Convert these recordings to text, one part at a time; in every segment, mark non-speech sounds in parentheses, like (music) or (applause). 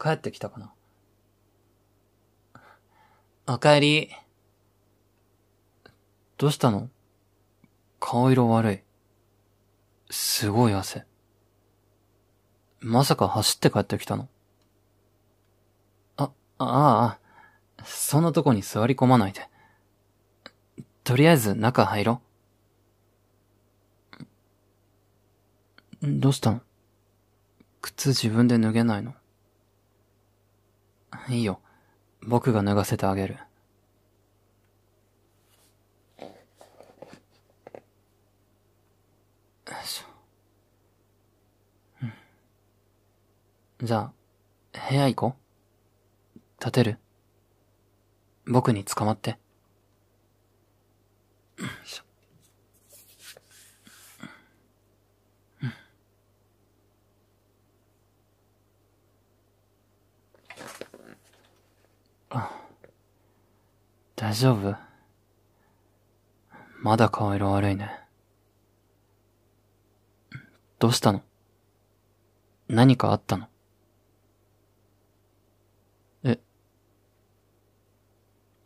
帰ってきたかな。お帰り。どうしたの顔色悪い。すごい汗。まさか走って帰ってきたのあ、ああ、そんなとこに座り込まないで。とりあえず中入ろう。どうしたの靴自分で脱げないのいいよ。僕が脱がせてあげる。よいしょ。うん、じゃあ、部屋行こう。立てる僕に捕まって。よいしょ。大丈夫まだ顔色悪いね。どうしたの何かあったのえ。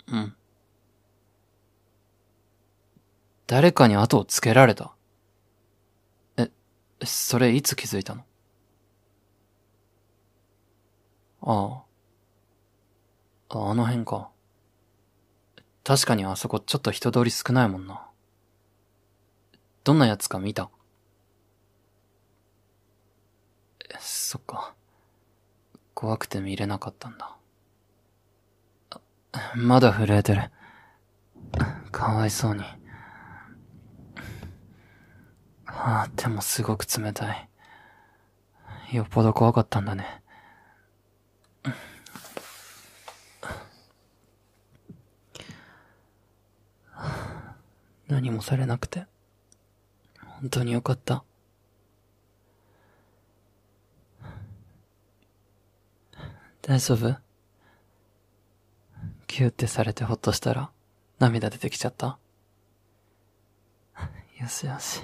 うん。誰かに後をつけられたえ、それいつ気づいたのああ。あの辺か。確かにあそこちょっと人通り少ないもんな。どんなやつか見たそっか。怖くて見れなかったんだ。まだ震えてる。かわいそうに。ああ、手もすごく冷たい。よっぽど怖かったんだね。何もされなくて。本当によかった。大丈夫キューってされてほっとしたら涙出てきちゃったよしよし。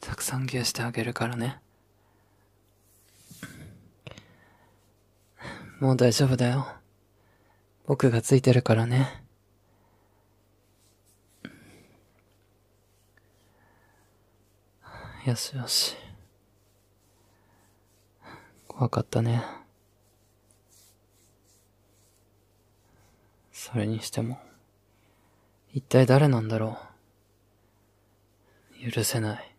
たくさんギューしてあげるからね。もう大丈夫だよ。僕がついてるからね。よしよし。怖かったね。それにしても、一体誰なんだろう。許せない。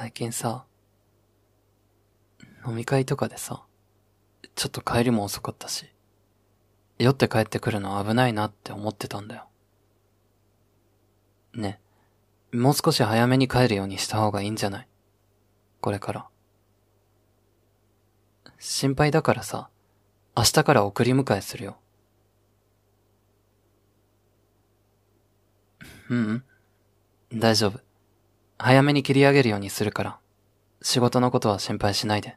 最近さ、飲み会とかでさ、ちょっと帰りも遅かったし、酔って帰ってくるの危ないなって思ってたんだよ。ね、もう少し早めに帰るようにした方がいいんじゃないこれから。心配だからさ、明日から送り迎えするよ。ううん、大丈夫。早めに切り上げるようにするから、仕事のことは心配しないで。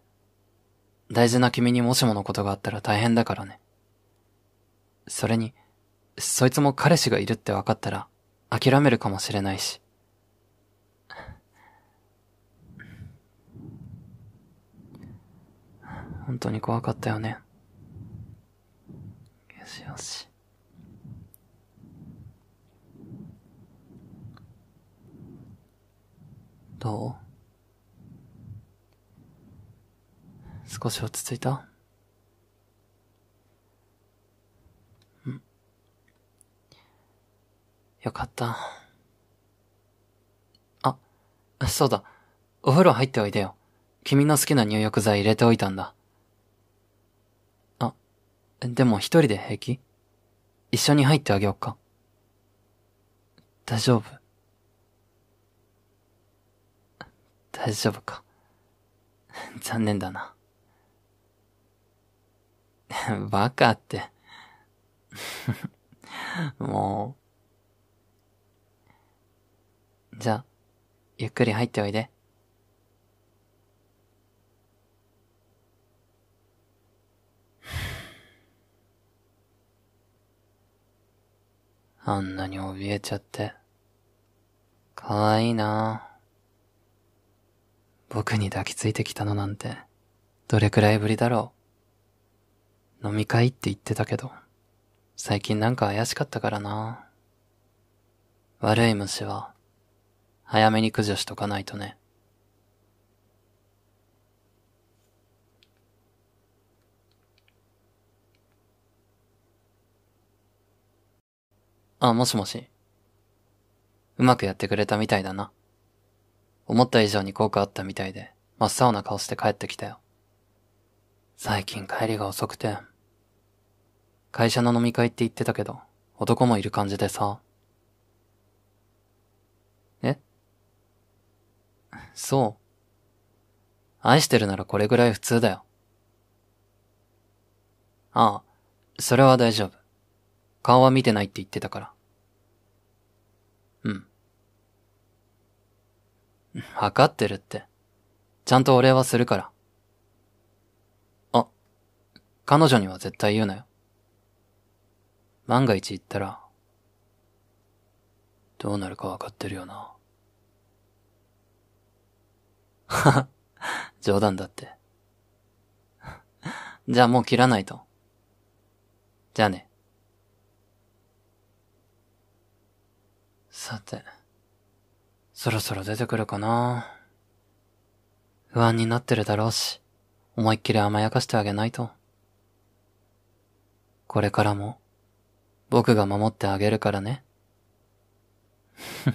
大事な君にもしものことがあったら大変だからね。それに、そいつも彼氏がいるって分かったら、諦めるかもしれないし。本当に怖かったよね。よしよし。どう少し落ち着いたうんよかった。あ、そうだ。お風呂入っておいでよ。君の好きな入浴剤入れておいたんだ。あ、でも一人で平気一緒に入ってあげよっか。大丈夫。大丈夫か。(laughs) 残念だな。(laughs) バカって (laughs) もう。じゃあ、ゆっくり入っておいで。(sighs) あんなに怯えちゃって。かわいいなぁ。僕に抱きついてきたのなんて、どれくらいぶりだろう。飲み会って言ってたけど、最近なんか怪しかったからな。悪い虫は、早めに駆除しとかないとね。あ、もしもし。うまくやってくれたみたいだな。思った以上に効果あったみたいで、真っ青な顔して帰ってきたよ。最近帰りが遅くて。会社の飲み会って言ってたけど、男もいる感じでさ。えそう。愛してるならこれぐらい普通だよ。ああ、それは大丈夫。顔は見てないって言ってたから。わかってるって。ちゃんとお礼はするから。あ、彼女には絶対言うなよ。万が一言ったら、どうなるかわかってるよな。はは、冗談だって。(laughs) じゃあもう切らないと。じゃあね。さて。そろそろ出てくるかな不安になってるだろうし、思いっきり甘やかしてあげないと。これからも、僕が守ってあげるからね。ふ